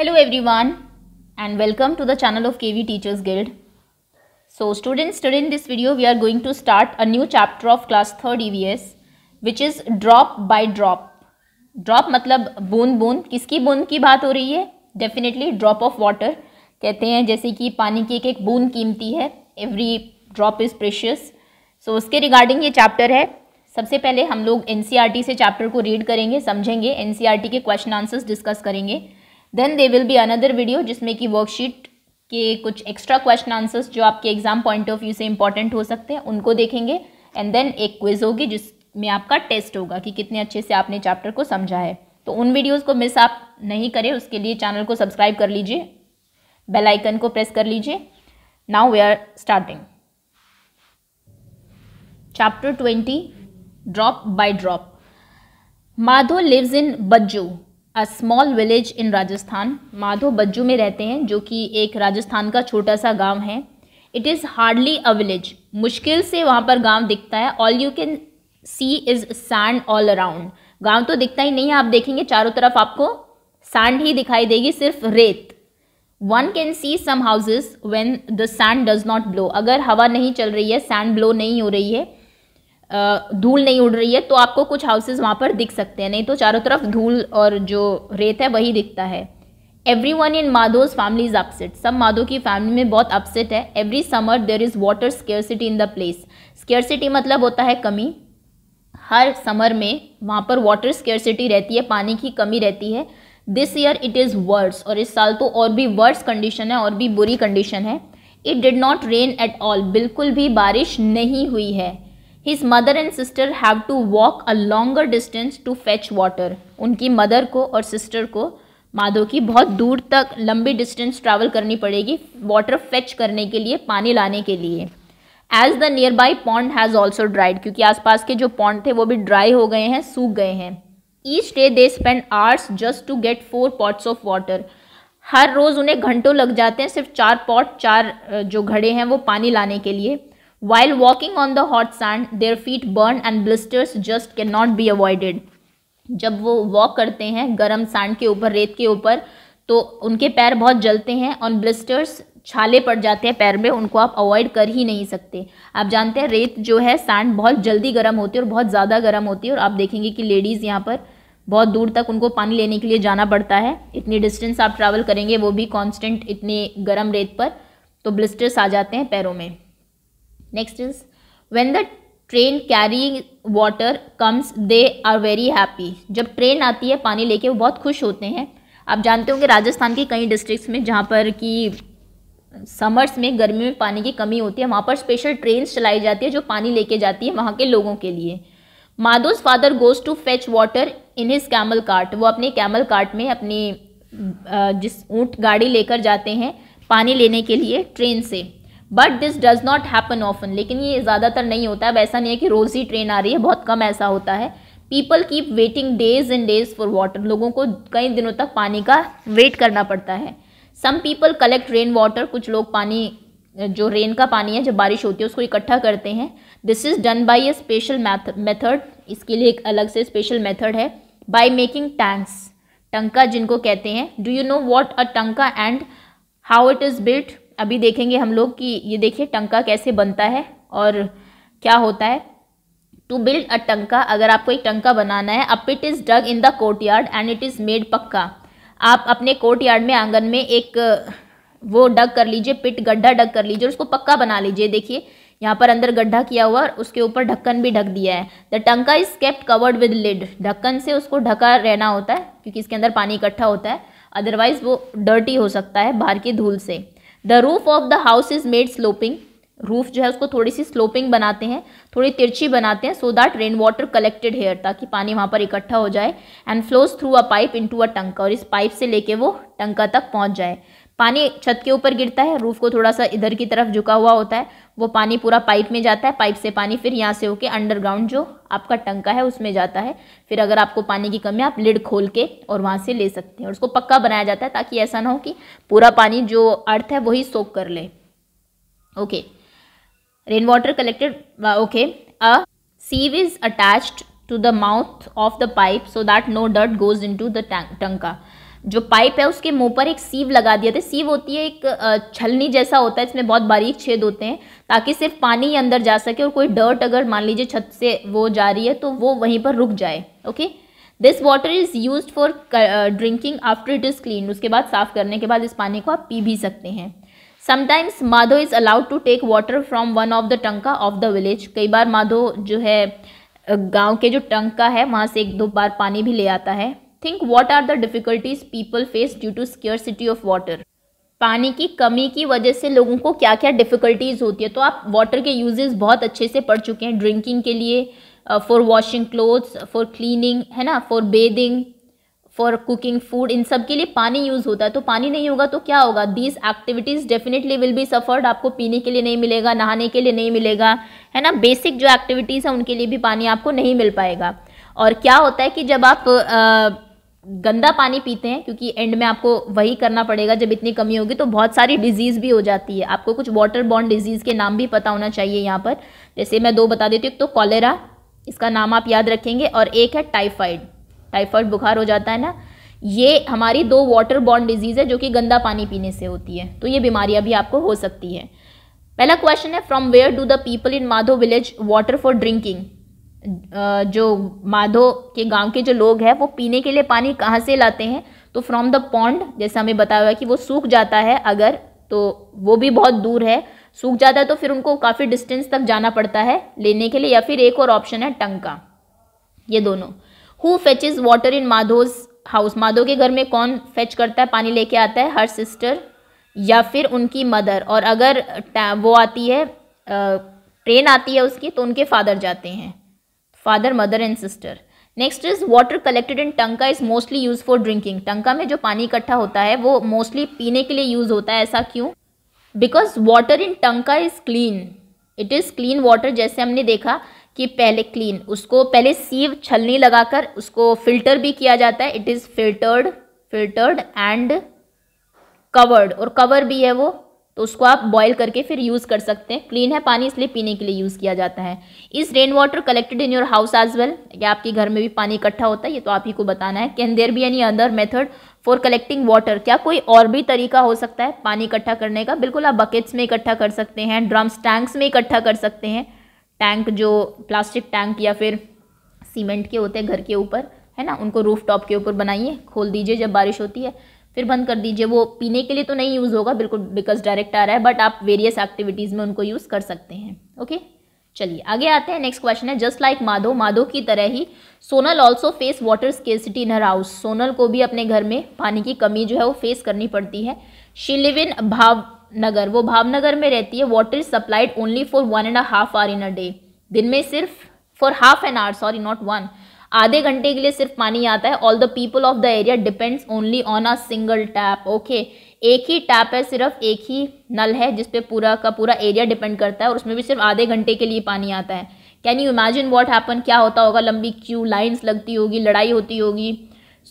Hello everyone and welcome to the channel of KV teachers guild so student in this video we are going to start a new chapter of class third E EVS which is drop by drop drop मतलब बूंद बूंद किसकी बूंद की बात हो रही है डेफिनेटली ड्रॉप ऑफ वाटर कहते हैं जैसे कि पानी की एक एक बूंद कीमती है every drop is precious so उसके रिगार्डिंग ये चैप्टर है सबसे पहले हम लोग एन e से चैप्टर को रीड करेंगे समझेंगे एन e के क्वेश्चन आंसर्स डिस्कस करेंगे then they will be another video जिसमें कि वर्कशीट के कुछ एक्स्ट्रा क्वेश्चन आंसर्स जो आपके एग्जाम पॉइंट ऑफ व्यू से इंपॉर्टेंट हो सकते हैं उनको देखेंगे एंड देन एक क्विज होगी जिसमें आपका टेस्ट होगा कि कितने अच्छे से आपने चैप्टर को समझा है तो उन वीडियोज को मिस आप नहीं करें उसके लिए चैनल को सब्सक्राइब कर लीजिए बेल आइकन को प्रेस कर लीजिए now we are starting chapter twenty drop by drop Madho lives in Bajju a small village in Rajasthan Madho Bajju में रहते हैं जो कि एक राजस्थान का छोटा सा गांव है it is hardly a village मुश्किल से वहां पर गांव दिखता है all you can see is sand all around गांव तो दिखता ही नहीं है आप देखेंगे चारों तरफ आपको सैंड ही दिखाई देगी सिर्फ रेत one can see some houses when the sand does not blow अगर हवा नहीं चल रही है सैंड ब्लो नहीं हो रही है धूल नहीं उड़ रही है तो आपको कुछ हाउसेज वहाँ पर दिख सकते हैं नहीं तो चारों तरफ धूल और जो रेत है वही दिखता है every one in Madho's family is upset सब माधो की फैमिली में बहुत अपसेट है every summer there is water scarcity in the place scarcity मतलब होता है कमी हर समर में वहाँ पर वाटर स्केयरसिटी रहती है पानी की कमी रहती है this year it is worse और इस साल तो और भी वर्स कंडीशन है और भी बुरी कंडीशन है it did not rain at all बिल्कुल भी बारिश नहीं हुई है his mother and sister have to walk a longer distance to fetch water उनकी मदर को और सिस्टर को माधव की बहुत दूर तक लंबी डिस्टेंस ट्रैवल करनी पड़ेगी वाटर फेच करने के लिए पानी लाने के लिए as the nearby pond has also dried क्योंकि आसपास के जो पॉन्ड थे वो भी ड्राई हो गए हैं सूख गए हैं each day they spend hours just to get four pots of water हर रोज़ उन्हें घंटों लग जाते हैं सिर्फ चार पॉट चार जो घड़े हैं वो पानी लाने के लिए While walking on the hot sand, their feet burn and blisters just cannot be avoided. जब वो वॉक करते हैं गर्म सैंड के ऊपर रेत के ऊपर तो उनके पैर बहुत जलते हैं और ब्लिस्टर्स छाले पड़ जाते हैं पैर में उनको आप अवॉइड कर ही नहीं सकते आप जानते हैं रेत जो है सैंड बहुत जल्दी गर्म होती है और बहुत ज़्यादा गर्म होती है और आप देखेंगे कि लेडीज़ यहाँ पर बहुत दूर तक उनको पानी लेने के लिए जाना पड़ता है इतनी डिस्टेंस आप ट्रैवल करेंगे वो भी कॉन्स्टेंट इतने गर्म रेत पर तो ब्लिस्टर्स आ जाते हैं पैरों में next is when the train carry water comes they are very happy जब ट्रेन आती है पानी लेके वो बहुत खुश होते हैं आप जानते होंगे राजस्थान के कई डिस्ट्रिक्ट में जहाँ पर कि समर्स में गर्मी में पानी की कमी होती है वहाँ पर स्पेशल ट्रेन चलाई जाती है जो पानी लेके जाती है वहाँ के लोगों के लिए Madho's father goes to fetch water in his camel cart वो अपने कैमल कार्ट में अपनी जिस ऊँट गाड़ी लेकर जाते हैं पानी लेने के लिए ट्रेन से but this does not happen often लेकिन ये ज़्यादातर नहीं होता है अब ऐसा नहीं है कि रोज़ ही ट्रेन आ रही है बहुत कम ऐसा होता है people keep waiting days and days for water लोगों को कई दिनों तक पानी का वेट करना पड़ता है some people collect rain water कुछ लोग पानी जो रेन का पानी है जब बारिश होती है उसको इकट्ठा करते हैं this is done by a special method इसके लिए एक अलग से स्पेशल मैथड है बाई मेकिंग टैंक्स टंका जिनको कहते हैं do you know what a tanka and how it is built अभी देखेंगे हम लोग कि ये देखिए टंका कैसे बनता है और क्या होता है टू बिल्ड अ टंका अगर आपको एक टंका बनाना है up it is dug in the courtyard and it is made pucca आप अपने कोर्ट यार्ड में आंगन में एक वो डग कर लीजिए पिट गड्ढा डग कर लीजिए उसको पक्का बना लीजिए देखिए यहाँ पर अंदर गड्ढा किया हुआ और उसके ऊपर ढक्कन भी ढक दिया है the tanka is kept covered with lid ढक्कन से उसको ढका रहना होता है क्योंकि इसके अंदर पानी इकट्ठा होता है अदरवाइज वो डर्टी हो सकता है बाहर की धूल से the roof of the house is made sloping roof जो है उसको थोड़ी सी स्लोपिंग बनाते हैं थोड़ी तिरछी बनाते हैं so that rain water collected here ताकि पानी वहाँ पर इकट्ठा हो जाए and flows through a pipe into a tanka और इस पाइप से लेके वो टंका तक पहुँच जाए पानी छत के ऊपर गिरता है रूफ़ को थोड़ा सा इधर की तरफ झुका हुआ होता है वो पानी पूरा पाइप में जाता है पाइप से पानी फिर यहाँ से होके अंडरग्राउंड जो आपका टंका है उसमें जाता है फिर अगर आपको पानी की कमी आप लिड खोल के और वहाँ से ले सकते हैं और उसको पक्का बनाया जाता है ताकि ऐसा ना हो कि पूरा पानी जो अर्थ है वही सोख कर ले okay rain water collected okay a sieve is attached to the mouth of the pipe so that no डट goes into the tanka जो पाइप है उसके मुंह पर एक सीव लगा दिया था सीव होती है एक छलनी जैसा होता है इसमें बहुत बारीक छेद होते हैं ताकि सिर्फ पानी ही अंदर जा सके और कोई डर्ट अगर मान लीजिए छत से वो जा रही है तो वो वहीं पर रुक जाए okay this water is use for drinking after it is clean उसके बाद साफ करने के बाद इस पानी को आप पी भी सकते हैं sometimes Madho is allowed to take water from one of the tanka of the village कई बार माधो जो है गांव के जो टंका है वहाँ से एक दो बार पानी भी ले आता है think what are the difficulties people face due to scarcity of water पानी की कमी की वजह से लोगों को क्या क्या डिफ़िकल्टीज़ होती है तो आप वाटर के यूजेस बहुत अच्छे से पढ़ चुके हैं ड्रिंकिंग के लिए for washing clothes for cleaning है ना for bathing for cooking food इन सब के लिए पानी यूज़ होता है तो पानी नहीं होगा तो क्या होगा these activities definitely will be suffered आपको पीने के लिए नहीं मिलेगा नहाने के लिए नहीं मिलेगा है ना बेसिक जो एक्टिविटीज़ हैं उनके लिए भी पानी आपको नहीं मिल पाएगा और क्या होता है कि जब आप आ, गंदा पानी पीते हैं क्योंकि एंड में आपको वही करना पड़ेगा जब इतनी कमी होगी तो बहुत सारी डिजीज़ भी हो जाती है आपको कुछ वाटर बॉर्न डिजीज़ के नाम भी पता होना चाहिए यहाँ पर जैसे मैं दो बता देती हूँ एक तो कॉलेरा इसका नाम आप याद रखेंगे और एक है टाइफाइड टाइफाइड बुखार हो जाता है ना ये हमारी दो वाटर बॉर्न डिजीज़ है जो कि गंदा पानी पीने से होती है तो ये बीमारियाँ भी आपको हो सकती है पहला क्वेश्चन है from where do the people in Madho village water for drinking जो माधो के गांव के जो लोग हैं वो पीने के लिए पानी कहाँ से लाते हैं तो फ्रॉम द पॉन्ड जैसा हमें बताया हुआ है कि वो सूख जाता है अगर तो वो भी बहुत दूर है सूख जाता है तो फिर उनको काफ़ी डिस्टेंस तक जाना पड़ता है लेने के लिए या फिर एक और ऑप्शन है टंका ये दोनों who is water in Madho's house Madho के घर में कौन फेच करता है पानी लेके आता है हर सिस्टर या फिर उनकी मदर और अगर वो आती है ट्रेन आती है उसकी तो उनके फादर जाते हैं father mother and sister next is water collected in tanka is mostly use for drinking टंका में जो पानी इकट्ठा होता है वो मोस्टली पीने के लिए यूज होता है ऐसा क्यों because water in tanka is clean it is clean water जैसे हमने देखा कि पहले क्लीन उसको पहले सीव छलनी लगाकर उसको फिल्टर भी किया जाता है it is filtered filtered and covered और कवर भी है वो तो उसको आप बॉयल करके फिर यूज़ कर सकते हैं क्लीन है पानी इसलिए पीने के लिए यूज़ किया जाता है is rain water collected in your house as well या आपके घर में भी पानी इकट्ठा होता है ये तो आप ही को बताना है can there be any other method for collecting water क्या कोई और भी तरीका हो सकता है पानी इकट्ठा करने का बिल्कुल आप बकेट्स में इकट्ठा कर सकते हैं ड्रम्स टैंक्स में इकट्ठा कर सकते हैं टैंक जो प्लास्टिक टैंक या फिर सीमेंट के होते हैं घर के ऊपर है ना उनको रूफ टॉप के ऊपर बनाइए खोल दीजिए जब बारिश होती है फिर बंद कर दीजिए वो पीने के लिए तो नहीं यूज़ होगा बिल्कुल बिकॉज डायरेक्ट आ रहा है बट आप वेरियस एक्टिविटीज़ में उनको यूज़ कर सकते हैं ओके चलिए आगे आते हैं नेक्स्ट क्वेश्चन है जस्ट लाइक माधो माधो की तरह ही Sonal also face water scarcity in her house Sonal को भी अपने घर में पानी की कमी जो है वो फेस करनी पड़ती है शी लिव इन भावनगर वो भावनगर में रहती है water is supplied only for one and half hour in a day दिन में सिर्फ for half an hour sorry not one आधे घंटे के लिए सिर्फ पानी आता है all the people of the area depends only on a single tap okay एक ही टैप है सिर्फ एक ही नल है जिसपे पूरा का पूरा एरिया डिपेंड करता है और उसमें भी सिर्फ आधे घंटे के लिए पानी आता है can you imagine what happen क्या होता होगा लंबी क्यू लाइन्स लगती होगी लड़ाई होती होगी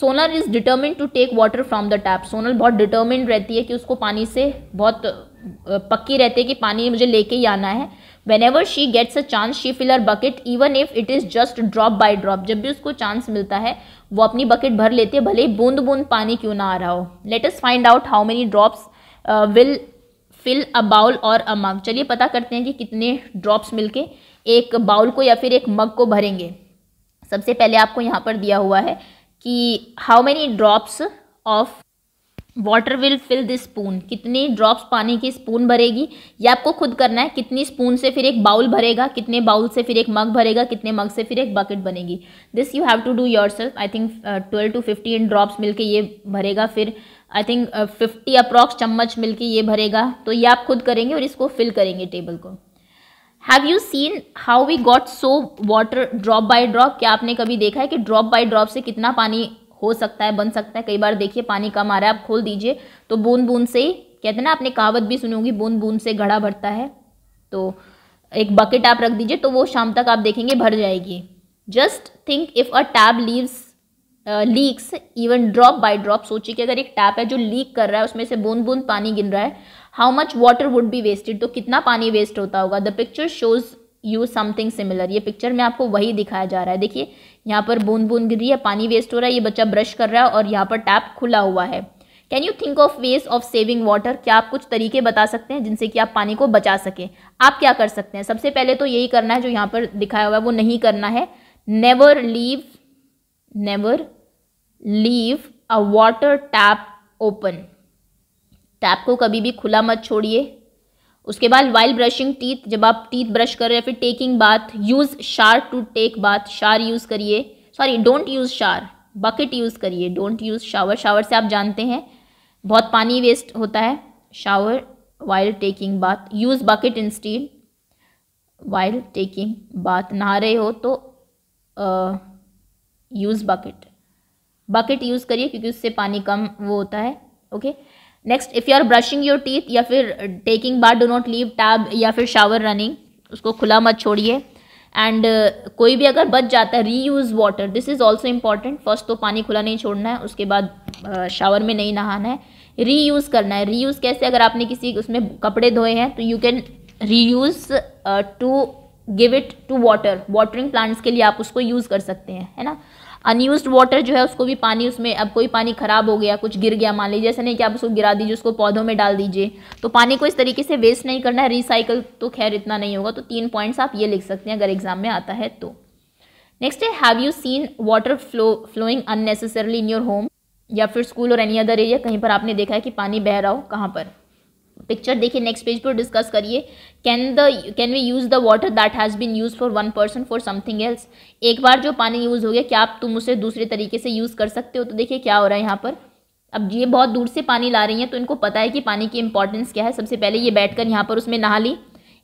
Sonal is determine to take water from the tap Sonal बहुत डिटर्मिन रहती है कि उसको पानी से बहुत पक्की रहती है कि पानी मुझे लेके ही आना है whenever she gets a chance she fill her bucket even if it is just drop by drop जब भी उसको चांस मिलता है वो अपनी बकेट भर लेती है भले बूंद बूंद पानी क्यों ना आ रहा हो let us find out how many drops will fill a bowl और अ मग चलिए पता करते हैं कि कितने ड्रॉप्स मिलके एक बाउल को या फिर एक मग को भरेंगे सबसे पहले आपको यहाँ पर दिया हुआ है कि how many drops of water will fill this spoon कितनी ड्रॉप्स पानी की स्पून भरेगी ये आपको खुद करना है कितनी स्पून से फिर एक बाउल भरेगा कितने बाउल से फिर एक मग भरेगा कितने मग से फिर एक बकेट बनेगी this you have to do yourself I think twelve to fifteen drops मिलके ये भरेगा फिर आई थिंक फिफ्टी अप्रॉक्स चम्मच मिलके ये भरेगा तो ये आप खुद करेंगे और इसको फिल करेंगे टेबल को have you seen how we got so water drop by drop क्या आपने कभी देखा है कि ड्रॉप बाई ड्रॉप से कितना पानी हो सकता है बन सकता है कई बार देखिए पानी कम आ रहा है आप खोल दीजिए तो बूंद बूंद से ही कहते हैं ना आपने कहावत भी सुनी होगी बूंद बूंद से घड़ा भरता है तो एक बकेट आप रख दीजिए तो वो शाम तक आप देखेंगे भर जाएगी just think if a tap leaves leaks even drop by drop सोचिए कि अगर एक टैप है जो लीक कर रहा है उसमें से बूंद बूंद पानी गिन रहा है how much water would be wasted तो कितना पानी वेस्ट होता होगा the picture shows us something similar ये पिक्चर में आपको वही दिखाया जा रहा है देखिए यहाँ पर बूंद बूंद गिर रही है पानी वेस्ट हो रहा है ये बच्चा ब्रश कर रहा है और यहाँ पर टैप खुला हुआ है can you think of ways of saving water क्या आप कुछ तरीके बता सकते हैं जिनसे कि आप पानी को बचा सकें आप क्या कर सकते हैं सबसे पहले तो यही करना है जो यहाँ पर दिखाया हुआ है वो नहीं करना है never leave never leave a water tap open tap को कभी भी खुला मत छोड़िए उसके बाद वाइल ब्रशिंग टीथ जब आप टीथ ब्रश कर रहे हैं फिर taking bath use shower to take bath shower use करिए sorry don't use shower bucket use करिए डोंट यूज़ शावर शावर से आप जानते हैं बहुत पानी वेस्ट होता है shower while taking bath use bucket instead while taking bath नहा रहे हो तो यूज़ बकेट बकेट यूज़ करिए क्योंकि उससे पानी कम वो होता है okay okay? Next if you are brushing your teeth या फिर taking bath do not leave tap या फिर शावर रनिंग उसको खुला मत छोड़िए एंड uh, कोई भी अगर बच जाता है reuse water this is also important first तो पानी खुला नहीं छोड़ना है उसके बाद शावर uh, में नहीं नहाना है री यूज़ करना है री यूज़ कैसे अगर आपने किसी उसमें कपड़े धोए हैं तो you can reuse to give it to water watering plants के लिए आप उसको यूज़ कर सकते हैं है ना अनयूज वाटर जो है उसको भी पानी उसमें अब कोई पानी खराब हो गया कुछ गिर गया मान लीजिए ऐसा नहीं कि आप उसको गिरा दीजिए उसको पौधों में डाल दीजिए तो पानी को इस तरीके से वेस्ट नहीं करना है रिसाइकल तो खैर इतना नहीं होगा तो तीन पॉइंट्स आप ये लिख सकते हैं अगर एग्जाम में आता है तो नेक्स्ट है have you seen water flow flowing unnecessarily in your home या फिर स्कूल और एनी अदर एरिया कहीं पर आपने देखा है कि पानी बह रहा हो कहाँ पर पिक्चर देखिए नेक्स्ट पेज पर डिस्कस करिए can the can we use the water that has been use for one person for something else एक बार जो पानी यूज़ हो गया क्या आप तुम उसे दूसरे तरीके से यूज़ कर सकते हो तो देखिए क्या हो रहा है यहाँ पर अब ये बहुत दूर से पानी ला रही हैं तो इनको पता है कि पानी की इंपॉर्टेंस क्या है सबसे पहले ये बैठ कर यहाँ पर उसमें नहा ली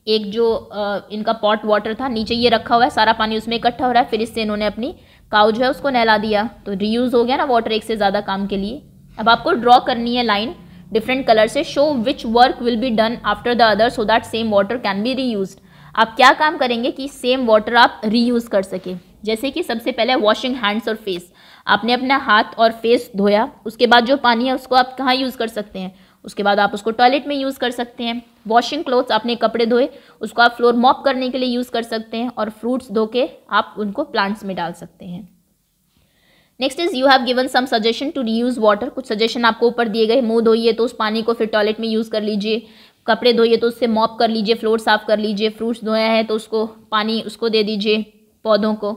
एक जो आ, इनका पॉट वाटर था नीचे ये रखा हुआ है सारा पानी उसमें इकट्ठा हो रहा है फिर इससे इन्होंने अपनी काउ जो है उसको नहला दिया तो रीयूज़ हो गया ना वाटर एक से ज़्यादा काम के लिए अब आपको ड्रॉ करनी है लाइन डिफरेंट कलर से show which work will be done after the other so that same water can be reuse आप क्या काम करेंगे कि सेम वाटर आप रीयूज कर सकें जैसे कि सबसे पहले वॉशिंग हैंड्स और फेस आपने अपना हाथ और फेस धोया उसके बाद जो पानी है उसको आप कहाँ यूज़ कर सकते हैं उसके बाद आप उसको टॉयलेट में यूज़ कर सकते हैं वॉशिंग क्लोथ्स आपने कपड़े धोए उसको आप फ्लोर मॉप करने के लिए यूज़ कर सकते हैं और फ्रूट्स धो के आप उनको प्लांट्स में डाल सकते हैं next is you have given some suggestion to reuse water कुछ सजेशन आपको ऊपर दिए गए मुंह धोइए तो उस पानी को फिर टॉयलेट में यूज़ कर लीजिए कपड़े धोइए तो उससे मॉप कर लीजिए फ्लोर साफ कर लीजिए फ्रूट्स धोया है तो उसको पानी उसको दे दीजिए पौधों को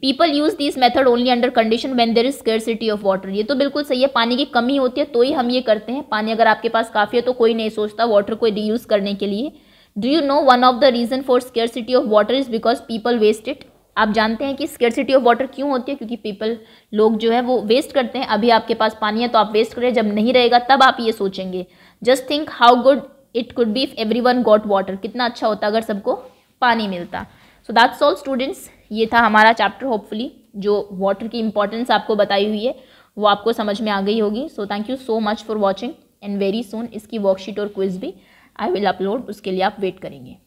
people use this method only under condition when there is scarcity of water ये तो बिल्कुल सही है पानी की कमी होती है तो ही हम ये करते हैं पानी अगर आपके पास काफ़ी है तो कोई नहीं सोचता वाटर को रीयूज़ करने के लिए do you know one of the reason for scarcity of water is because people waste it आप जानते हैं कि स्केरसिटी ऑफ वाटर क्यों होती है क्योंकि पीपल लोग जो है वो वेस्ट करते हैं अभी आपके पास पानी है तो आप वेस्ट करें जब नहीं रहेगा तब आप ये सोचेंगे just think how good it could be if everyone got water कितना अच्छा होता अगर सबको पानी मिलता सो दैट्स ऑल स्टूडेंट्स ये था हमारा चैप्टर होपफुली जो वाटर की इंपॉर्टेंस आपको बताई हुई है वो आपको समझ में आ गई होगी so thank you so much for watching and very सुन इसकी वर्कशीट और क्विज भी आई विल अपलोड उसके लिए आप वेट करेंगे